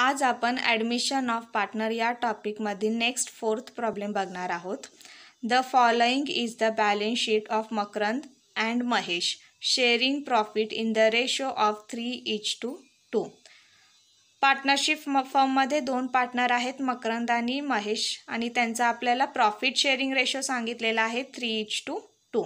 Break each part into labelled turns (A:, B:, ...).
A: आज आपण admission of partner या टॉपिकमधील नेक्स्ट फोर्थ प्रॉब्लेम बघणार आहोत the following is the balance sheet of Makarand and Mahesh sharing profit in the ratio of three is to two partnership म फॉर्ममध्ये दोन partner आहेत मकरंद आणि महेश आणि त्यांचा आपल्याला प्रॉफिट शेअरिंग रेशो सांगितलेला आहे थ्री इच टू टू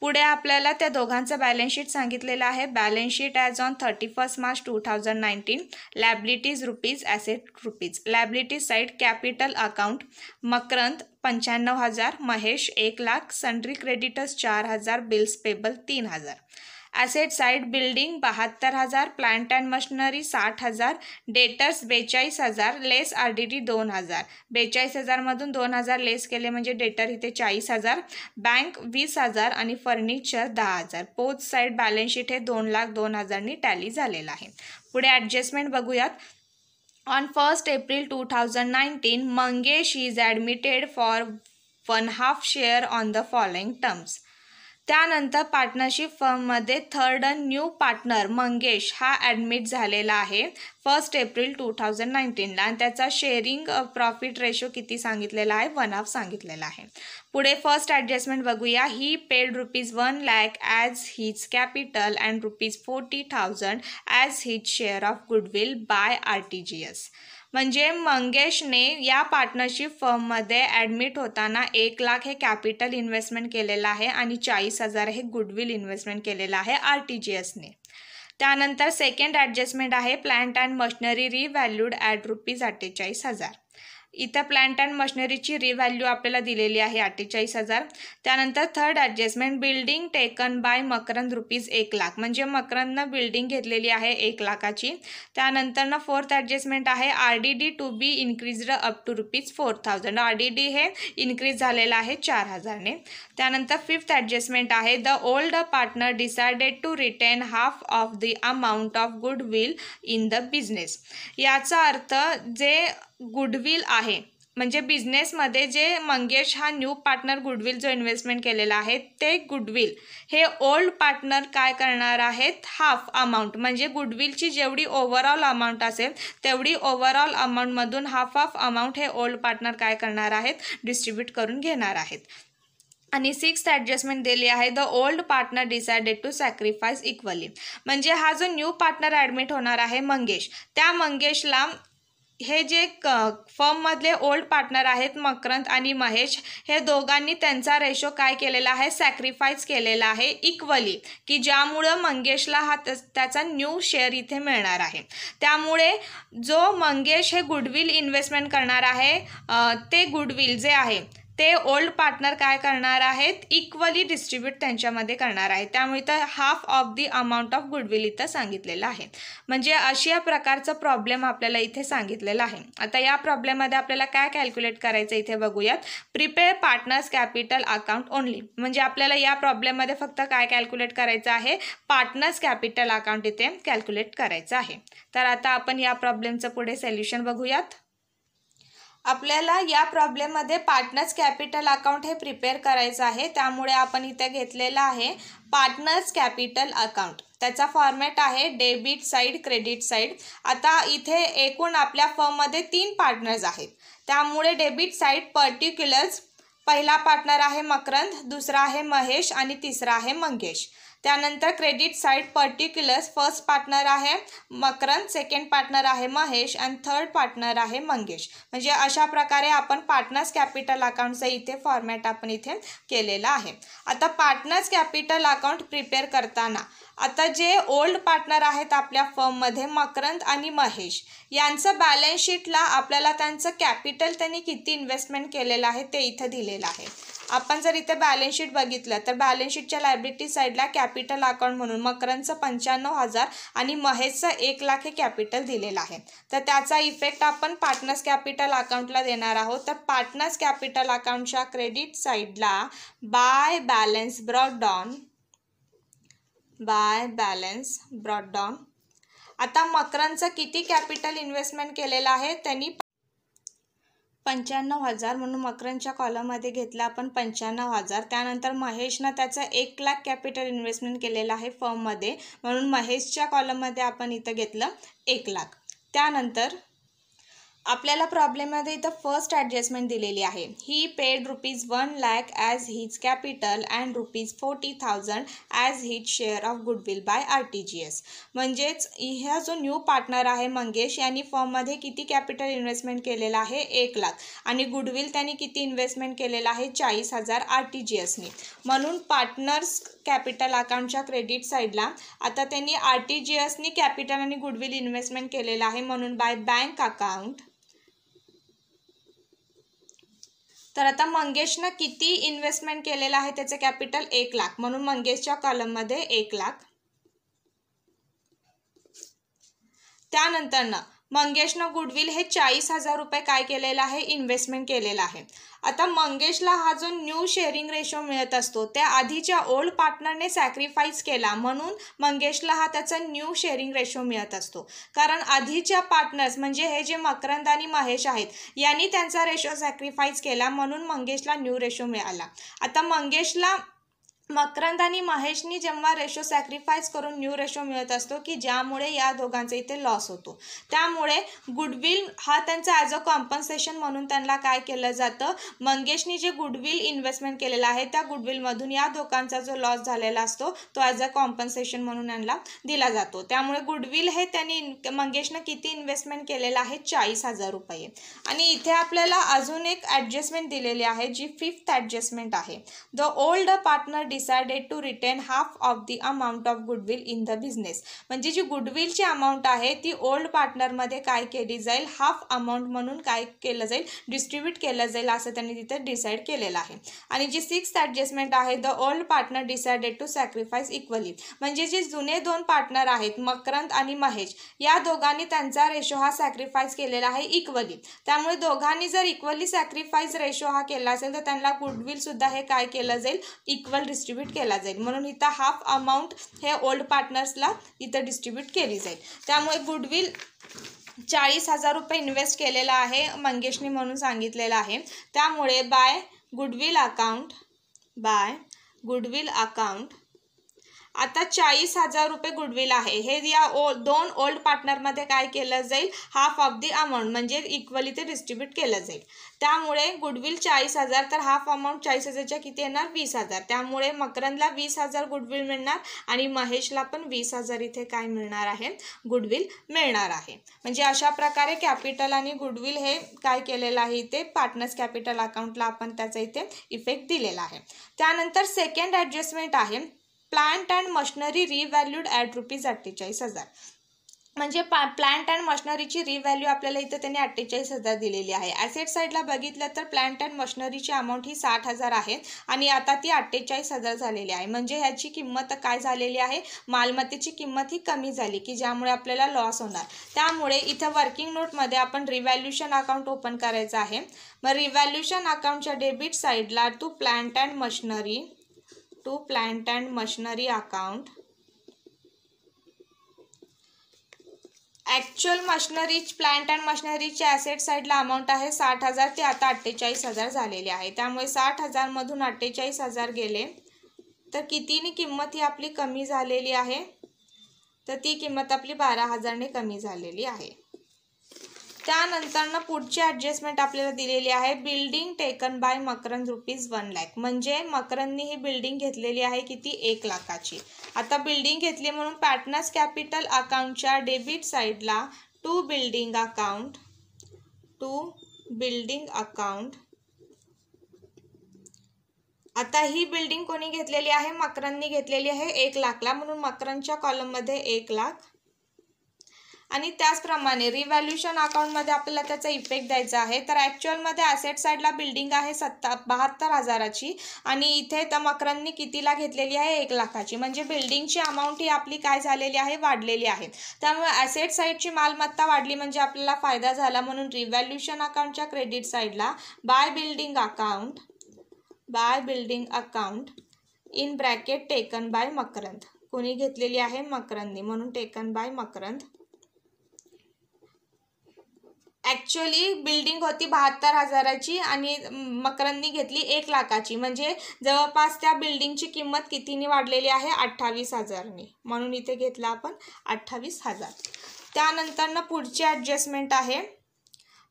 A: पुढे आपल्याला त्या दोघांचं बॅलन्स शीट सांगितलेलं आहे balance sheet as on thirty first March two thousand nineteen liabilities rupees asset rupees liabilities side capital account Makarand पंच्याण्णव हजार महेश एक लाख सन्ड्री क्रेडिटर्स चार हजार बिल्स पेबल तीन हजार ॲसेट साईट बिल्डिंग बहात्तर हजार प्लांट अँड मशनरी साठ हजार डेटर्स बेचाळीस हजार लेस आर डी डी दोन हजार बेचाळीस हजारमधून दोन हजार लेस केले म्हणजे डेटर इथे चाळीस हजार बँक वीस हजार आणि फर्निचर दहा हजार पोच साईड बॅलन्स शीट हे दोन लाख दोन हजारनी टॅली झालेलं आहे पुढे ॲडजस्टमेंट बघूयात on first April two thousand nineteen Mangesh is admitted for one half share on the following terms त्यानंतर पार्टनरशिप फर्ममध्ये थर्ड न्यू पार्टनर मंगेश हा ॲडमिट झालेला आहे फर्स्ट एप्रिल टू थाउजंड नाईन्टीनला आणि त्याचा शेअरिंग प्रॉफिट रेशो किती सांगितलेला आहे वन ऑफ सांगितलेला आहे पुढे फर्स्ट ॲडजस्टमेंट बघूया he paid rupees one lakh as his capital and rupees forty thousand as his share of goodwill by R T G S म्हणजे मंगेशने या पार्टनरशिप फर्ममध्ये ॲडमिट होताना एक लाख हे कॅपिटल इन्व्हेस्टमेंट केलेलं आहे आणि चाळीस हजार हे गुडविल इन्व्हेस्टमेंट केलेलं आहे आर टी जी एसने त्यानंतर सेकंड ॲडजस्टमेंट आहे plant and machinery revalued at rupees अठ्ठेचाळीस हजार इथं प्लांट अँड मशिनरीची रिव्हॅल्यू आपल्याला दिलेली आहे अठ्ठेचाळीस हजार त्यानंतर third adjustment building taken by Makarand rupees एक लाख म्हणजे मकरंदनं बिल्डिंग घेतलेली आहे एक लाखाची त्यानंतर ना फोर्थ ॲडजस्टमेंट आहे R D D to be increase up to rupees four thousand R D D हे इन्क्रीज झालेलं आहे चार हजारने त्यानंतर फिफ्थ ॲडजस्टमेंट आहे the old partner decided to retain half of the amount of goodwill in the business याचा अर्थ जे गुडविल आहे म्हणजे बिझनेसमध्ये जे मंगेश हा न्यू पार्टनर गुडविल जो इन्व्हेस्टमेंट केलेला आहे ते गुडविल हे ओल्ड पार्टनर काय करणार आहेत हाफ अमाऊंट म्हणजे गुडविलची जेवढी ओव्हरऑल अमाऊंट असेल तेवढी ओव्हरऑल अमाऊंटमधून हाफ ऑफ अमाऊंट हे ओल्ड पार्टनर काय करणार आहेत डिस्ट्रीब्यूट करून घेणार आहेत आणि सिक्स ॲडजस्टमेंट दिली आहे the old partner decided to sacrifice equally म्हणजे हा जो न्यू पार्टनर ॲडमिट होणार आहे मंगेश त्या मंगेशला हे जे क फर्ममधले ओल्ड पार्टनर आहेत मकरंद आणि महेश हे दोघांनी त्यांचा रेशो काय केलेला आहे सॅक्रिफाईस केलेला आहे इक्वली की ज्यामुळं मंगेशला हा त्याचा न्यू शेअर इथे मिळणार आहे त्यामुळे जो मंगेश हे गुडविल इन्व्हेस्टमेंट करणार आहे ते गुडविल जे आहे ते ओल्ड पार्टनर काय करणार आहेत इक्वली डिस्ट्रीब्यूट त्यांच्यामध्ये करणार आहे त्यामुळे तर half of the amount of goodwill इथं सांगितलेलं आहे म्हणजे अशी या प्रकारचं प्रॉब्लेम आपल्याला इथे सांगितलेलं आहे आता या प्रॉब्लेममध्ये आपल्याला काय कॅल्क्युलेट करायचं इथे बघूयात prepare partners capital account only म्हणजे आपल्याला या प्रॉब्लेममध्ये फक्त काय कॅल्क्युलेट करायचं आहे पार्टनर्स कॅपिटल अकाउंट इथे कॅल्क्युलेट करायचं आहे तर आता आपण या प्रॉब्लेमचं पुढे सोल्युशन बघूयात आपल्याला या प्रॉब्लेममध्ये पार्टनर्स कॅपिटल अकाउंट हे प्रिपेअर करायचं आहे त्यामुळे आपण इथे घेतलेलं आहे पार्टनर्स कॅपिटल अकाउंट त्याचा फॉर्मॅट आहे डेबिट साईड क्रेडिट साईड आता इथे एकूण आपल्या फर्ममध्ये तीन पार्टनर्स आहेत त्यामुळे डेबिट साईड पर्टिक्युलर्स पहिला पार्टनर आहे मकरंद दुसरा आहे महेश आणि तिसरा आहे मंगेश त्यानंतर credit side particulars first partner आहे मकरंद सेकंड पार्टनर आहे महेश अँड थर्ड पार्टनर आहे मंगेश म्हणजे अशा प्रकारे आपण पार्टनर्स कॅपिटल अकाउंटचं इथे फॉर्मॅट आपण इथे केलेला आहे आता पार्टनर्स कॅपिटल अकाउंट प्रिपेअर करताना आता जे ओल्ड पार्टनर आहेत आपल्या फर्ममध्ये मकरंद आणि महेश यांचं बॅलन्स शीटला आपल्याला त्यांचं कॅपिटल त्यांनी किती इन्व्हेस्टमेंट केलेलं आहे ते इथं दिलेलं आहे आपण जर इथे बॅलन्स शीट बघितलं तर बॅलन्स शीटच्या लायब्रिटी साईडला कॅपिटल अकाउंट म्हणून मकरंदचं पंच्याण्णव हजार आणि महेशचं एक लाख हे कॅपिटल दिलेलं आहे तर त्याचा इफेक्ट आपण पार्टनर्स कॅपिटल अकाउंटला देणार आहोत तर पार्टनर्स कॅपिटल अकाउंटच्या क्रेडिट साईडला by balance brought down by balance brought down आता मकरांचं किती कॅपिटल इन्व्हेस्टमेंट केलेलं आहे त्यांनी पंच्याण्णव हजार म्हणून मकरंदच्या कॉलममध्ये घेतला आपण पंच्याण्णव हजार त्यानंतर महेशनं त्याचा एक लाख कॅपिटल इन्व्हेस्टमेंट केलेला आहे फर्ममध्ये म्हणून महेशच्या कॉलममध्ये आपण इथं घेतलं एक लाख त्यानंतर आपल्याला प्रॉब्लेममध्ये इथं फर्स्ट ॲडजस्टमेंट दिलेली आहे he paid rupees one lakh as his capital and rupees forty thousand as his share of goodwill by R T G S म्हणजेच ह्या जो न्यू पार्टनर आहे मंगेश यांनी फॉर्ममध्ये किती कॅपिटल इन्व्हेस्टमेंट केलेला आहे एक लाख आणि गुडविल त्यांनी किती इन्व्हेस्टमेंट केलेला आहे चाळीस हजार आर टी जी एसनी म्हणून पार्टनर्स कॅपिटल अकाउंटच्या क्रेडिट साईडला आता त्यांनी आर टी जी एसनी कॅपिटल आणि गुडविल इन्व्हेस्टमेंट केलेलं आहे म्हणून बाय बँक अकाउंट तर आता मंगेशनं किती इन्व्हेस्टमेंट केलेलं आहे त्याचं कॅपिटल एक लाख म्हणून मंगेशच्या कॉलममध्ये एक लाख त्यानंतरनं मंगेशनं गुडविल हे चाळीस हजार रुपये काय केलेलं आहे इन्व्हेस्टमेंट केलेलं आहे आता मंगेशला हा जो न्यू शेअरिंग रेशो मिळत असतो त्या आधीच्या ओल्ड पार्टनरने सॅक्रिफाईस केला म्हणून मंगेशला हा त्याचा न्यू शेअरिंग रेशो मिळत असतो कारण आधीच्या पार्टनर्स म्हणजे हे जे मकरंद आणि महेश आहेत यांनी त्यांचा रेशो सॅक्रिफाईस केला म्हणून मंगेशला न्यू रेशो मिळाला आता मंगेशला मकरंद आणि महेशनी जेव्हा रेशो सॅक्रिफाईस करून न्यू रेशो मिळत असतो की ज्यामुळे या दोघांचा इथे लॉस होतो त्यामुळे गुडविल हा त्यांचा ॲज अ कॉम्पन्सेशन म्हणून त्यांना काय केलं जातं मंगेशनी जे गुडविल इन्व्हेस्टमेंट केलेलं आहे त्या गुडविलमधून या दोघांचा जो लॉस झालेला असतो तो ॲज अ कॉम्पन्सेशन म्हणून त्यांना दिला जातो त्यामुळे गुडविल हे त्यांनी मंगेशनं किती इन्व्हेस्टमेंट केलेलं आहे चाळीस हजार रुपये आणि इथे आपल्याला अजून एक ॲडजस्टमेंट दिलेली आहे जी फिफ्थ ॲडजस्टमेंट आहे the old partner decided to return half of the amount of goodwill in the business म्हणजे जी गुडविलची अमाऊंट आहे ती ओल्ड पार्टनरमध्ये काय केली जाईल हाफ अमाऊंट म्हणून काय केलं जाईल डिस्ट्रीब्यूट केलं जाईल असं त्यांनी तिथे डिसाईड केलेलं आहे आणि जी सिक्स ॲडजस्टमेंट आहे the old partner decided to sacrifice equally म्हणजे जे जुने दोन पार्टनर आहेत मकरंद आणि महेश या दोघांनी त्यांचा रेशो हा सॅक्रिफाईस केलेला आहे इक्वली त्यामुळे दोघांनी जर इक्वली सॅक्रिफाईस रेशो हा केला असेल तर त्यांना गुडविल सुद्धा हे काय केलं जाईल इक्वल डिस्ट्री डिस्ट्रीब्यूट केला जाईल म्हणून इथं हाफ अमाऊंट हे ओल्ड पार्टनर्सला इथं डिस्ट्रीब्यूट केली जाईल त्यामुळे गुडविल चाळीस हजार रुपये इन्व्हेस्ट केलेला आहे मंगेशने म्हणून सांगितलेलं आहे त्यामुळे by goodwill account by goodwill account आता चाळीस हजार रुपये गुडविल आहे हे या ओ दोन ओल्ड पार्टनरमध्ये काय केलं जाईल हाफ ऑफ दी अमाऊंट म्हणजे इक्वली ते डिस्ट्रीब्यूट केलं जाईल त्यामुळे गुडविल चाळीस हजार तर हाफ अमाऊंट चाळीस हजारच्या किती येणार वीस हजार त्यामुळे मकरंदला वीस हजार गुडविल मिळणार आणि महेशला पण वीस हजार इथे काय मिळणार आहे गुडविल मिळणार आहे म्हणजे अशा प्रकारे कॅपिटल आणि गुडविल हे काय केलेलं आहे इथे पार्टनर्स कॅपिटल अकाउंटला आपण त्याचा इथे इफेक्ट दिलेला आहे त्यानंतर सेकंड ॲडजस्टमेंट आहे plant and machinery revalued at rupees अठ्ठेचाळीस हजार म्हणजे पा प्लांट अँड मशनरीची रिव्हॅल्यू आपल्याला इथं त्यांनी अठ्ठेचाळीस हजार दिलेली आहे ॲसेट साईडला बघितलं तर प्लांट अँड मशनरीची अमाऊंट ही साठ हजार आहे आणि आता ती अठ्ठेचाळीस हजार झालेली आहे म्हणजे ह्याची किंमत काय झालेली आहे मालमत्तेची किंमत ही कमी झाली की ज्यामुळे आपल्याला लॉस होणार त्यामुळे इथं वर्किंग नोटमध्ये आपण रिव्हॅल्युशन अकाउंट ओपन करायचं आहे मग रिव्हॅल्युशन अकाउंटच्या डेबिट साईडला to plant and machinery to plant and machinery account actual मशनरीच प्लांट अँड मशनरीचे ॲसेट साईडला अमाऊंट आहे साठ हजार ते आता अठ्ठेचाळीस हजार झालेले आहे त्यामुळे साठ हजारमधून अठ्ठेचाळीस हजार गेले तर कितीने किंमत ही आपली कमी झालेली आहे तर ती किंमत आपली बारा हजारने कमी झालेली आहे ना पुढची ॲडजस्टमेंट आपल्याला दिलेली आहे building taken by Makarand rupees one lakh म्हणजे मकरंदनी ही बिल्डिंग घेतलेली आहे किती एक लाखाची आता बिल्डिंग घेतली म्हणून पॅटनर्स कॅपिटल अकाउंटच्या डेबिट साईडला to building account to building account आता ही बिल्डिंग कोणी घेतलेली आहे मकरंदनी घेतलेली आहे एक लाखला म्हणून मकरंदच्या कॉलममध्ये एक लाख आणि त्याचप्रमाणे रिव्हॅल्युशन अकाउंटमध्ये आपल्याला त्याचा इफेक्ट द्यायचा आहे तर ॲक्च्युअलमध्ये ॲसेट साईडला बिल्डिंग आहे सत्ता बहात्तर हजाराची आणि इथे मकरांनी कितीला घेतलेली आहे एक लाखाची म्हणजे बिल्डिंगची अमाऊंट ही आपली काय झालेली आहे वाढलेली आहे त्यामुळे ॲसेट साईडची मालमत्ता वाढली म्हणजे आपल्याला फायदा झाला म्हणून रिव्हॅल्युशन अकाउंटच्या क्रेडिट साईडला by building account by building account in bracket taken by Makarand कोणी घेतलेली आहे मकरंदी म्हणून taken by Makarand actually building होती बहात्तर हजाराची आणि मकरांनी घेतली एक लाखाची म्हणजे जवळपास त्या बिल्डिंगची किंमत कितीने वाढलेली आहे अठ्ठावीस हजारनी म्हणून इथे घेतला आपण अठ्ठावीस हजार त्यानंतरनं पुढची ॲडजस्टमेंट आहे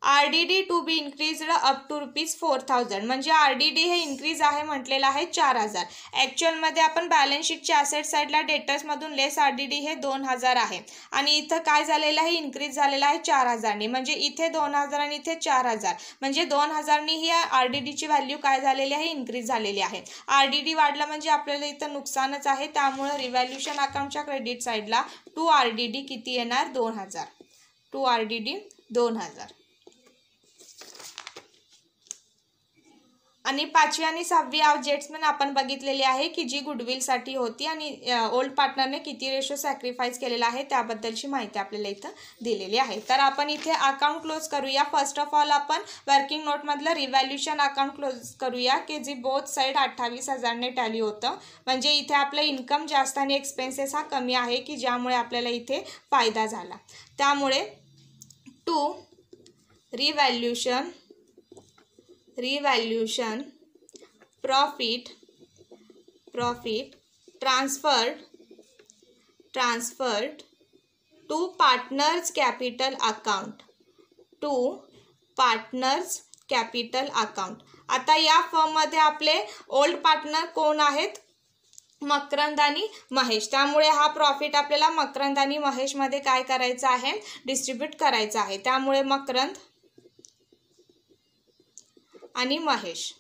A: R D D to be increased up to rupees four thousand म्हणजे आर डी डी हे इन्क्रीज आहे म्हटलेलं आहे चार हजार ॲक्च्युअलमध्ये आपण बॅलन्स शीटच्या ॲसेट साईडला डेटर्समधून लेस आर डी डी हे दोन हजार आहे आणि इथं काय झालेलं आहे इन्क्रीज झालेलं आहे चार हजारनी म्हणजे इथे दोन हजार आणि इथे चार हजार म्हणजे दोन हजारनी ही आर डी डीची व्हॅल्यू काय झालेली आहे इन्क्रीज झालेली आहे आर डी डी वाढलं म्हणजे आपल्याला इथं नुकसानच आहे त्यामुळं रिव्हॅल्युशन अकाउंटच्या क्रेडिट साईडला टू आर डी डी किती येणार दोन हजार टू आर डी डी दोन हजार आणि पाचवी आणि सहावी जेट्समन आपण बघितलेली आहे की जी गुडविलसाठी होती आणि ओल्ड पार्टनरने किती रेशो सॅक्रिफाईस केलेला आहे त्याबद्दलची माहिती आपल्याला इथं दिलेली आहे तर आपण इथे अकाउंट क्लोज करूया फर्स्ट ऑफ ऑल आपण वर्किंग नोटमधलं रिव्हॅल्युशन अकाउंट क्लोज करूया की जी बोथ साईड अठ्ठावीस हजारने टॅली होतं म्हणजे इथे आपलं इन्कम जास्त आणि एक्सपेन्सेस हा कमी आहे की ज्यामुळे आपल्याला इथे फायदा झाला त्यामुळे to revaluation revaluation profit profit transferred transferred to partners capital account to partners capital account आता या फर्ममध्ये आपले ओल्ड पार्टनर कोण आहेत मकरंद आणि महेश त्यामुळे हा प्रॉफिट आपल्याला मकरंद आणि महेशमध्ये काय करायचं आहे डिस्ट्रीब्यूट करायचा आहे त्यामुळे मकरंद आणि महेश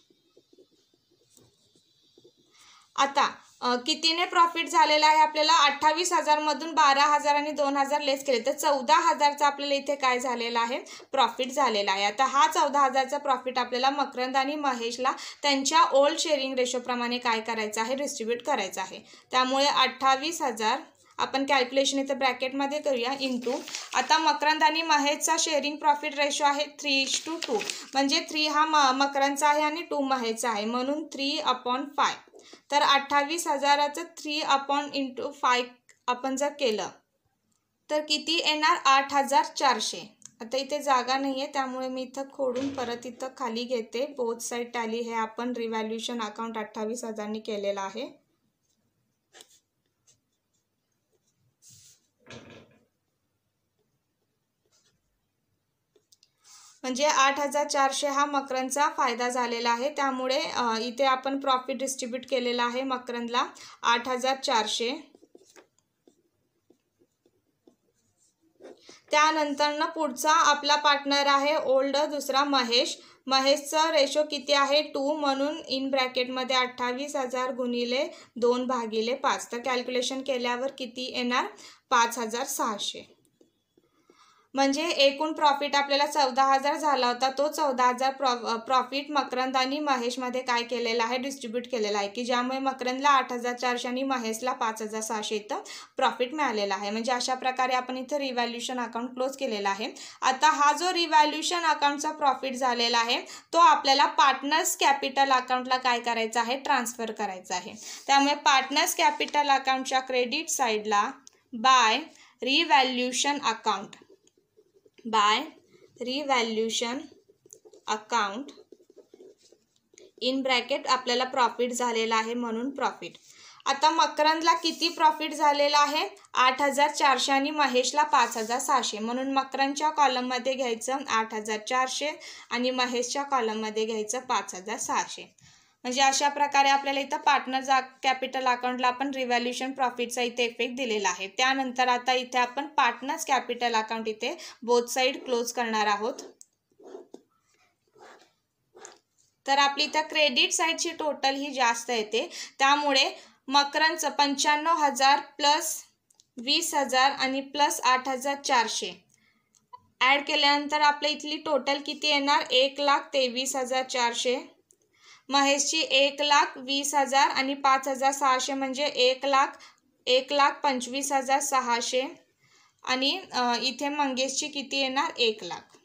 A: आता कितीने प्रॉफिट झालेला आहे आपल्याला अठ्ठावीस हजारमधून बारा हजार आणि दोन हजार लेस केले तर चौदा हजारचा आपल्याला इथे काय झालेला आहे प्रॉफिट झालेला आहे आता हा चौदा हजारचा प्रॉफिट आपल्याला मकरंद आणि महेशला त्यांच्या ओल्ड शेअरिंग रेशोप्रमाणे काय करायचं आहे डिस्ट्रीब्यूट करायचं आहे त्यामुळे अठ्ठावीस हजार आपण कॅल्क्युलेशन इथं ब्रॅकेटमध्ये करूया इंटू आता मकरंद आणि महेशचा शेअरिंग प्रॉफिट रेशो आहे थ्री इश टू टू म्हणजे थ्री हा म मकरांचा आहे आणि टू महेचा आहे म्हणून थ्री अपॉन फाय तर अठ्ठावीस हजाराचं थ्री अपॉन इंटू फाय आपण जर केलं तर किती येणार आठ हजार चारशे आता इथे जागा नाही आहे त्यामुळे मी इथं खोडून परत इथं खाली घेते बोथ साईड टॅली हे आपण रिव्हॅल्युशन अकाउंट अठ्ठावीस हजारनी केलेलं आहे म्हणजे आठ हजार चारशे हा मकरंदचा फायदा झालेला आहे त्यामुळे इथे आपण प्रॉफिट डिस्ट्रीब्यूट केलेला आहे मकरंदला आठ हजार चारशे त्यानंतरनं पुढचा आपला पार्टनर आहे ओल्ड दुसरा महेश महेशचा रेशो किती आहे टू म्हणून इन ब्रॅकेटमध्ये अठ्ठावीस हजार गुणिले दोन भागिले पाच तर कॅल्क्युलेशन केल्यावर किती येणार पाच हजार सहाशे म्हणजे एकूण प्रॉफिट आपल्याला चौदा हजार झाला होता तो चौदा हजार प्रॉ प्रॉफिट मकरंद आणि महेशमध्ये काय केलेला आहे डिस्ट्रीब्यूट केलेला आहे की ज्यामुळे मकरंदला आठ हजार चारशे आणि महेशला पाच हजार सहाशे इथं प्रॉफिट मिळालेला आहे म्हणजे अशा प्रकारे आपण इथं रिव्हॅल्युशन अकाउंट क्लोज केलेला आहे आता हा जो रिव्हॅल्युशन अकाउंटचा प्रॉफिट झालेला आहे तो आपल्याला पार्टनर्स कॅपिटल अकाउंटला काय करायचं आहे ट्रान्सफर करायचा आहे त्यामुळे पार्टनर्स कॅपिटल अकाउंटच्या क्रेडिट साईडला by revaluation account by revaluation account in bracket आपल्याला प्रॉफिट झालेला आहे म्हणून प्रॉफिट आता मकरंदला किती प्रॉफिट झालेला आहे आठ हजार चारशे आणि महेशला पाच हजार सहाशे म्हणून मकरंदच्या कॉलममध्ये घ्यायचं आठ हजार चारशे आणि महेशच्या कॉलममध्ये घ्यायचं पाच हजार सहाशे म्हणजे अशा प्रकारे आपल्याला इथं पार्टनर कॅपिटल अकाउंटला आपण रिव्हॅल्युशन प्रॉफिटचा इथे इफेक्ट दिलेला आहे त्यानंतर आता इथे आपण पार्टनर्स कॅपिटल अकाउंट इथे बोथ साईड क्लोज करणार आहोत तर आपली इथं क्रेडिट साईडची टोटल ही जास्त येते त्यामुळे मकरांचं पंच्याण्णव हजार प्लस वीस हजार आणि प्लस आठ हजार चारशे ॲड केल्यानंतर आपल्या इथली टोटल किती येणार एक लाख तेवीस हजार चारशे महेशची एक लाख वीस हजार आणि पाच हजार सहाशे म्हणजे एक लाख एक लाख पंचवीस हजार सहाशे आणि इथे मंगेशची किती येणार एक लाख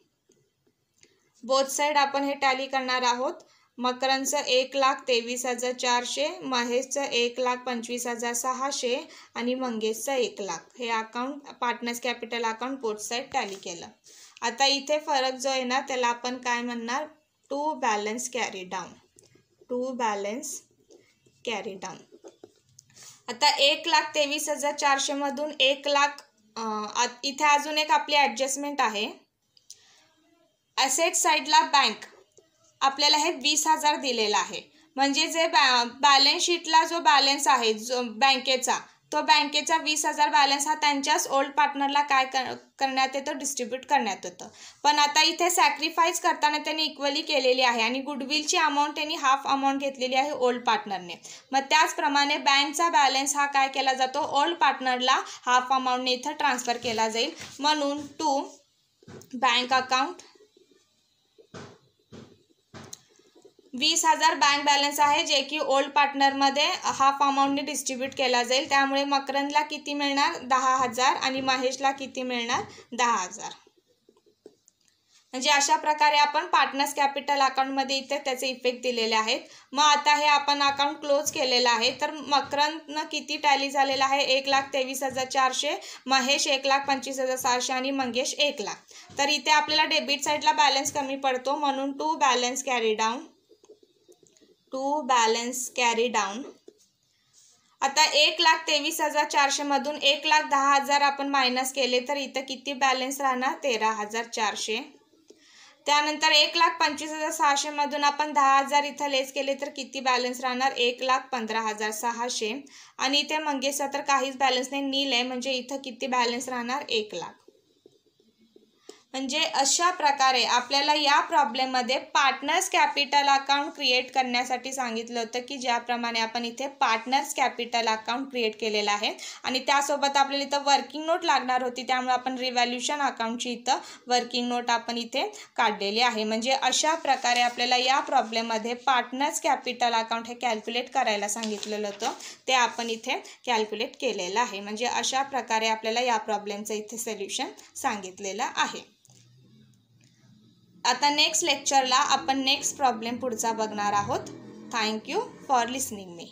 A: बोथ साईड आपण हे टॅली करणार आहोत मकरांचं एक लाख तेवीस हजार चारशे महेशचं एक लाख पंचवीस हजार सहाशे आणि मंगेशचं एक लाख हे account partners capital account both side tally केलं आता इथे फरक जो आहे ना त्याला आपण काय म्हणणार to balance carry down to balance carry down आता एक लाख तेवीस हजार चारशेमधून एक लाख इथे अजून एक आपली ॲडजस्टमेंट आहे ॲसेट साईडला बँक आपल्याला हे वीस हजार दिलेलं आहे म्हणजे जे बॅ बॅलन्स शीटला जो बॅलन्स आहे जो बँकेचा तो बँकेचा वीस हजार बॅलन्स हा त्यांच्याच ओल्ड पार्टनरला काय कर करण्यात येतं डिस्ट्रीब्यूट करण्यात येतं पण आता इथे सॅक्रिफाईस करताना त्यांनी इक्वली केलेली आहे आणि गुडविलची अमाऊंट त्यांनी हाफ अमाऊंट घेतलेली आहे ओल्ड पार्टनरने मग त्याचप्रमाणे बँकचा बॅलन्स हा काय केला जातो ओल्ड पार्टनरला हाफ अमाऊंटने इथं ट्रान्सफर केला जाईल म्हणून टू बँक अकाउंट वीस हजार बँक बॅलन्स आहे जे की ओल्ड पार्टनरमध्ये हाफ अमाऊंटने डिस्ट्रीब्यूट केला जाईल त्यामुळे मकरंदला किती मिळणार दहा हजार आणि महेशला किती मिळणार दहा हजार म्हणजे अशा प्रकारे आपण पार्टनर्स कॅपिटल अकाउंटमध्ये इथे त्याचे इफेक्ट दिलेले आहेत मग आता हे आपण अकाउंट क्लोज केलेलं आहे तर मकरंदनं किती टॅली झालेला आहे एक लाख तेवीस हजार चारशे महेश एक लाख पंचवीस हजार सहाशे आणि मंगेश एक लाख तर इथे आपल्याला डेबिट साईडला बॅलन्स कमी पडतो म्हणून to balance carry down to balance carry down आता एक लाख तेवीस हजार चारशेमधून एक लाख दहा हजार आपण मायनस केले तर इथं किती बॅलन्स राहणार तेरा हजार चारशे त्यानंतर एक लाख पंचवीस हजार सहाशेमधून आपण दहा हजार इथं लेस केले तर किती बॅलन्स राहणार एक लाख पंधरा हजार सहाशे आणि इथे मंगेशचा तर काहीच बॅलन्स नाही नील आहे म्हणजे इथं किती बॅलन्स राहणार एक लाख म्हणजे अशा प्रकारे आपल्याला या प्रॉब्लेममध्ये पार्टनर्स कॅपिटल अकाउंट क्रिएट करण्यासाठी सांगितलं होतं की ज्याप्रमाणे आपण इथे पार्टनर्स कॅपिटल अकाउंट क्रिएट केलेलं आहे आणि त्यासोबत आपल्याला इथं वर्किंग नोट लागणार होती त्यामुळे आपण रिव्हॅल्युशन अकाउंटची इथं वर्किंग नोट आपण इथे काढलेली आहे म्हणजे अशा प्रकारे आपल्याला या प्रॉब्लेममध्ये पार्टनर्स कॅपिटल अकाउंट हे कॅल्क्युलेट करायला सांगितलेलं होतं ते आपण इथे कॅल्क्युलेट केलेलं आहे म्हणजे अशा प्रकारे आपल्याला या प्रॉब्लेमचं इथे सोल्युशन सांगितलेलं आहे आता नेक्स्ट लेक्चरला आपण नेक्स्ट प्रॉब्लेम पुढचा बघणार आहोत थँक्यू फॉर लिसनिंग मी